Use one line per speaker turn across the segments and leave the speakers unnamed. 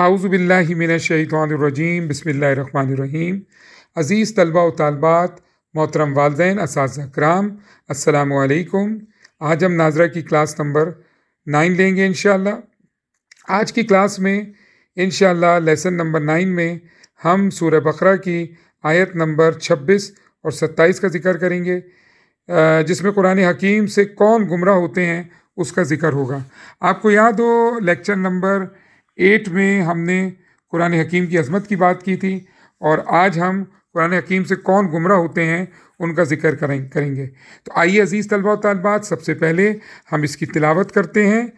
आउज़बिल्लिमिनशैतरजीम बसमीम अज़ीज़ तलबा तलबात मोहतरम वालदेन इस कराम असलकुम आज हम नाजरा की क्लास नंबर नाइन लेंगे इन आज की क्लास में इन लेसन नंबर नाइन में हम सूर्य बकरा की आयत नंबर छब्बीस और सत्ताईस का जिक्र करेंगे जिसमें कुरान हकीम से कौन गुमराह होते हैं उसका जिक्र होगा आपको याद हो लेक्चर नंबर एट में हमने कुरान हकीम की अजमत की बात की थी और आज हम कुरान हकीम से कौन गुमराह होते हैं उनका जिक्र करें करेंगे तो आइए अज़ीज़ तलबा तलबात सबसे पहले हम इसकी तिलावत करते हैं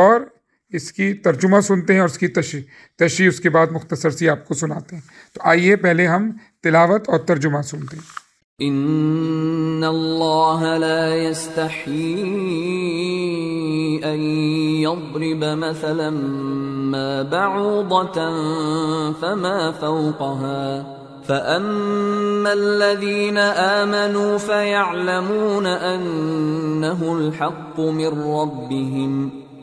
और इसकी तर्जुमा सुनते हैं और इसकी तशी तशी उसके बाद मुख्तसर सी आपको सुनाते हैं तो आइए पहले हम तिलावत और तर्जुमा सुनते हैं
ان الله لا يستحيي ان يضرب مثلا ما بعوضه فما فوقها فاما الذين امنوا فيعلمون انه الحق من ربهم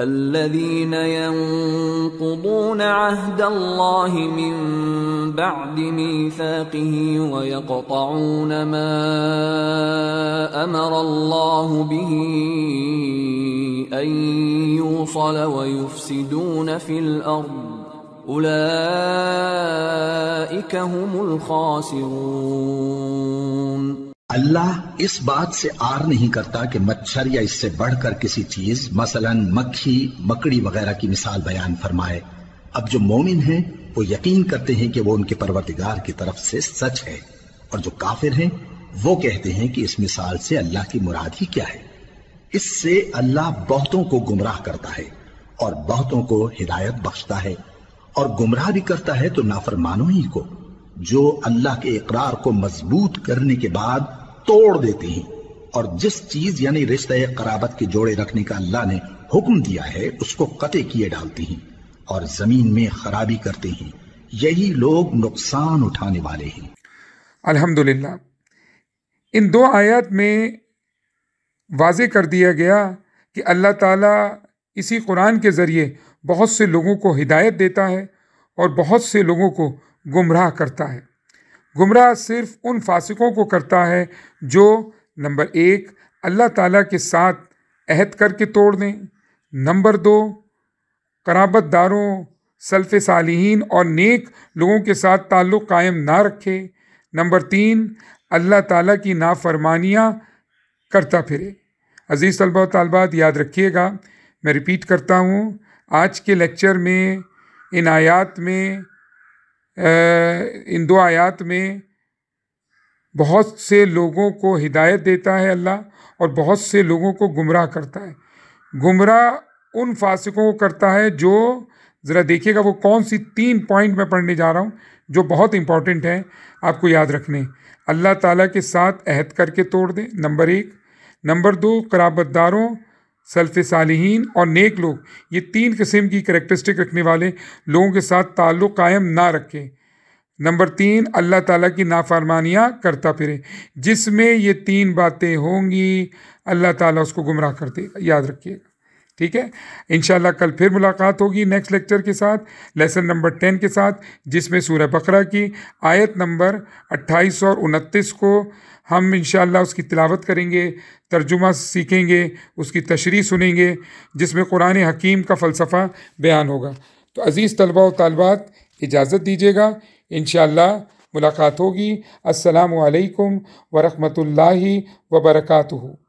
الذين ينقضون عهد الله من بعد ميثاقه ويقطعون ما امر الله به ان يوصل ويفسدون في الارض اولئك هم الخاسرون
अल्लाह इस बात से आर नहीं करता कि मच्छर या इससे बढ़कर किसी चीज मसलन मक्खी मकड़ी वगैरह की मिसाल बयान फरमाए अब जो मोमिन हैं वो यकीन करते हैं कि वो उनके परवरदिगार की तरफ से सच है और जो काफिर हैं वो कहते हैं कि इस मिसाल से अल्लाह की मुराद ही क्या है इससे अल्लाह बहुतों को गुमराह करता है और बहुतों को हिदायत बख्शता है और गुमराह भी करता है तो नाफरमानों ही को जो अल्लाह के इकरार को मजबूत करने के बाद तोड़ देते हैं और जिस चीज यानी रिश्ते कराबत के जोड़े रखने का अल्लाह ने हुक्म दिया है उसको कते किए डालते हैं और जमीन में खराबी करते हैं यही लोग नुकसान उठाने वाले हैं अल्हम्दुलिल्लाह
इन दो आयत में वाजे कर दिया गया कि अल्लाह ताला इसी कुरान के ज़रिए बहुत से लोगों को हिदायत देता है और बहुत से लोगों को गुमराह करता है गुमराह सिर्फ उन फासिकों को करता है जो नंबर एक अल्लाह ताला के साथ अहद करके तोड़ दें नंबर दो कराबतदारों सल्फ़ सालीन और नेक लोगों के साथ ताल्लुक़ कायम ना रखे नंबर तीन अल्लाह ताला की नाफरमानियाँ करता फिरे अज़ीज़ तलबा तलबात याद रखिएगा मैं रिपीट करता हूँ आज के लेक्चर में इन आयात में इन दो आयात में बहुत से लोगों को हिदायत देता है अल्लाह और बहुत से लोगों को गुमराह करता है गुमराह उन फासिकों को करता है जो ज़रा देखिएगा वो कौन सी तीन पॉइंट मैं पढ़ने जा रहा हूँ जो बहुत इम्पॉर्टेंट है आपको याद रखने अल्लाह ताला के साथ अहद करके तोड़ दें नंबर एक नंबर दो कराबतदारों सल्फ़ सालीन और नेक लोग ये तीन किस्म की करेक्टरिस्टिक रखने वाले लोगों के साथ ताल्लुक़ कायम ना रखें नंबर तीन अल्लाह ताला की नाफरमानियाँ करता फिरे जिसमें ये तीन बातें होंगी अल्लाह ताला उसको गुमराह कर देगा याद रखिएगा ठीक है इन कल फिर मुलाकात होगी नेक्स्ट लेक्चर के साथ लेसन नंबर टेन के साथ जिसमें सूर्य बकरा की आयत नंबर अट्ठाईस और उनतीस को हम इन उसकी तिलावत करेंगे तर्जुमा सीखेंगे उसकी तशरी सुनेंगे जिसमें कुरान हकीम का फ़लसफ़ा बयान होगा तो अज़ीज़ तलबा व तलबात इजाज़त दीजिएगा इन मुलाकात होगी असलकम वरहमल वबरकू